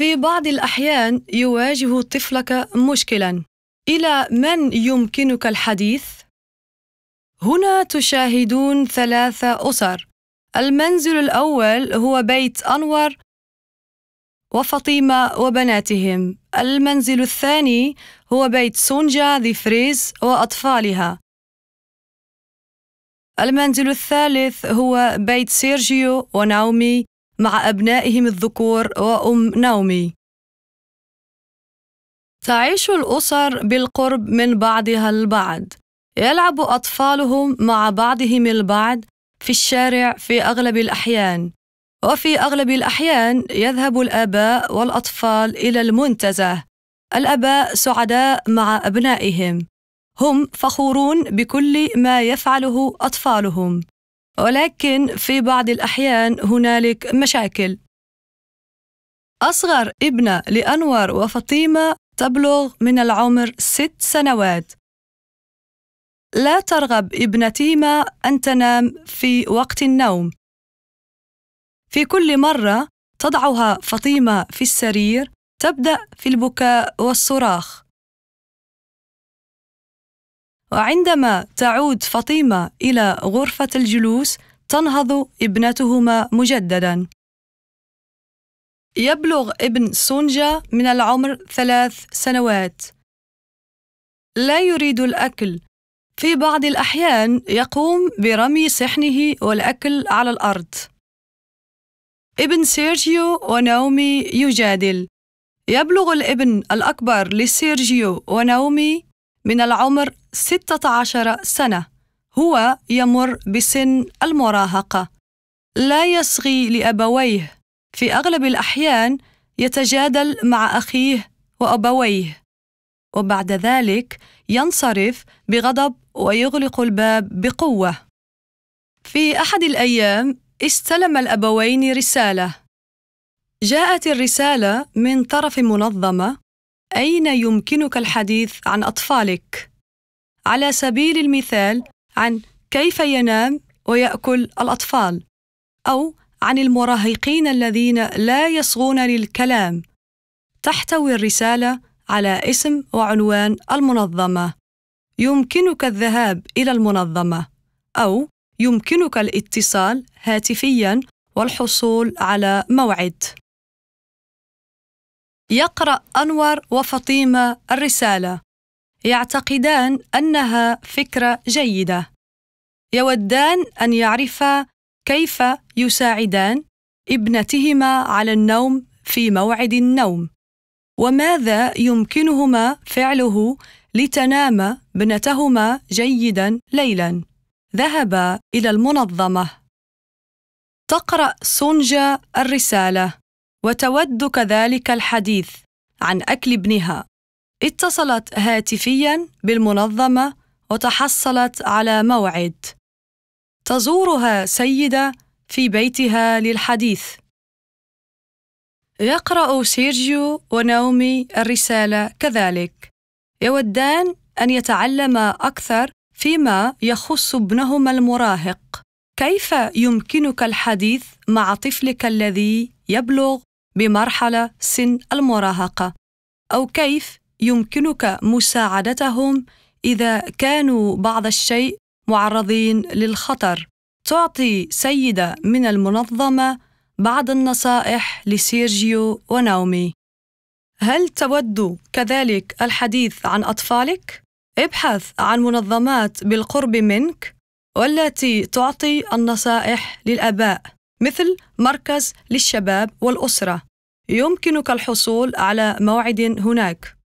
في بعض الأحيان يواجه طفلك مشكلا إلى من يمكنك الحديث؟ هنا تشاهدون ثلاث أسر المنزل الأول هو بيت أنور وفطيمة وبناتهم المنزل الثاني هو بيت سونجا ذي فريز وأطفالها المنزل الثالث هو بيت سيرجيو وناومي مع أبنائهم الذكور وأم نومي تعيش الأسر بالقرب من بعضها البعض يلعب أطفالهم مع بعضهم البعض في الشارع في أغلب الأحيان وفي أغلب الأحيان يذهب الآباء والأطفال إلى المنتزه الآباء سعداء مع أبنائهم هم فخورون بكل ما يفعله أطفالهم ولكن في بعض الأحيان هنالك مشاكل أصغر ابنة لأنور وفاطمة تبلغ من العمر ست سنوات لا ترغب ابنتيما أن تنام في وقت النوم في كل مرة تضعها فاطمة في السرير تبدأ في البكاء والصراخ وعندما تعود فاطمة إلى غرفة الجلوس تنهض ابنتهما مجددا يبلغ ابن سونجا من العمر ثلاث سنوات لا يريد الأكل في بعض الأحيان يقوم برمي صحنه والأكل على الأرض ابن سيرجيو وناومي يجادل يبلغ الابن الأكبر لسيرجيو وناومي من العمر 16 سنة هو يمر بسن المراهقة لا يصغي لأبويه في أغلب الأحيان يتجادل مع أخيه وأبويه وبعد ذلك ينصرف بغضب ويغلق الباب بقوة في أحد الأيام استلم الأبوين رسالة جاءت الرسالة من طرف منظمة أين يمكنك الحديث عن أطفالك؟ على سبيل المثال عن كيف ينام ويأكل الأطفال أو عن المراهقين الذين لا يصغون للكلام تحتوي الرسالة على اسم وعنوان المنظمة يمكنك الذهاب إلى المنظمة أو يمكنك الاتصال هاتفياً والحصول على موعد يقرأ أنور وفطيمة الرسالة يعتقدان أنها فكرة جيدة يودان أن يعرفا كيف يساعدان ابنتهما على النوم في موعد النوم وماذا يمكنهما فعله لتنام ابنتهما جيدا ليلا ذهبا الى المنظمه تقرا سونجا الرساله وتود كذلك الحديث عن أكل ابنها اتصلت هاتفيا بالمنظمة وتحصلت على موعد تزورها سيدة في بيتها للحديث يقرأ سيرجيو ونومي الرسالة كذلك يودان أن يتعلما أكثر فيما يخص ابنهما المراهق كيف يمكنك الحديث مع طفلك الذي يبلغ بمرحلة سن المراهقة أو كيف يمكنك مساعدتهم إذا كانوا بعض الشيء معرضين للخطر تعطي سيدة من المنظمة بعض النصائح لسيرجيو ونومي هل تود كذلك الحديث عن أطفالك؟ ابحث عن منظمات بالقرب منك والتي تعطي النصائح للآباء مثل مركز للشباب والأسرة يمكنك الحصول على موعد هناك